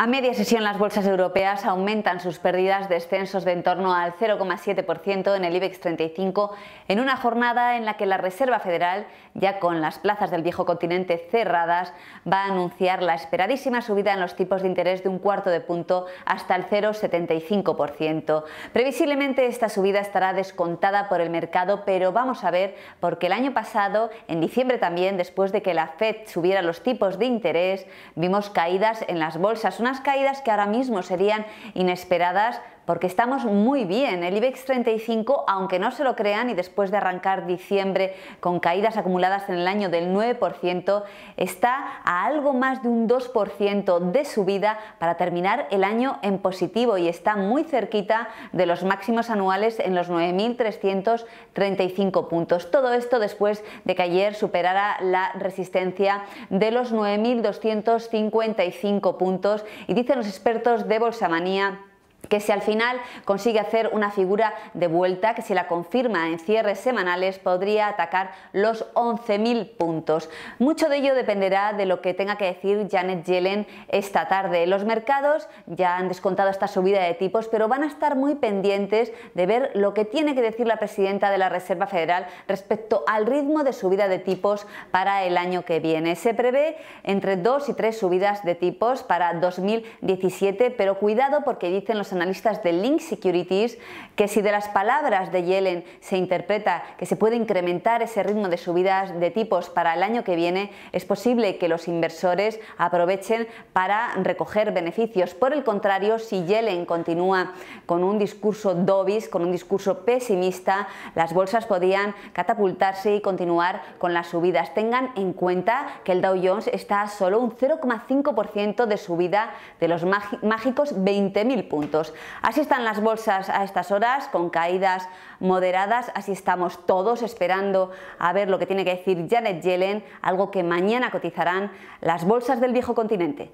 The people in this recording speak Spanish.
A media sesión las bolsas europeas aumentan sus pérdidas, descensos de en torno al 0,7% en el IBEX 35, en una jornada en la que la Reserva Federal, ya con las plazas del viejo continente cerradas, va a anunciar la esperadísima subida en los tipos de interés de un cuarto de punto hasta el 0,75%. Previsiblemente esta subida estará descontada por el mercado, pero vamos a ver, porque el año pasado, en diciembre también, después de que la Fed subiera los tipos de interés, vimos caídas en las bolsas, caídas que ahora mismo serían inesperadas porque estamos muy bien. El IBEX 35, aunque no se lo crean, y después de arrancar diciembre con caídas acumuladas en el año del 9%, está a algo más de un 2% de subida para terminar el año en positivo y está muy cerquita de los máximos anuales en los 9.335 puntos. Todo esto después de que ayer superara la resistencia de los 9.255 puntos y dicen los expertos de Bolsamanía que si al final consigue hacer una figura de vuelta, que si la confirma en cierres semanales, podría atacar los 11.000 puntos. Mucho de ello dependerá de lo que tenga que decir Janet Yellen esta tarde. Los mercados ya han descontado esta subida de tipos, pero van a estar muy pendientes de ver lo que tiene que decir la presidenta de la Reserva Federal respecto al ritmo de subida de tipos para el año que viene. Se prevé entre dos y tres subidas de tipos para 2017, pero cuidado porque dicen los analistas de Link Securities que si de las palabras de Yellen se interpreta que se puede incrementar ese ritmo de subidas de tipos para el año que viene, es posible que los inversores aprovechen para recoger beneficios. Por el contrario, si Yellen continúa con un discurso dovish, con un discurso pesimista, las bolsas podían catapultarse y continuar con las subidas. Tengan en cuenta que el Dow Jones está a solo un 0,5% de subida de los mágicos 20.000 puntos. Así están las bolsas a estas horas, con caídas moderadas, así estamos todos esperando a ver lo que tiene que decir Janet Yellen, algo que mañana cotizarán las bolsas del viejo continente.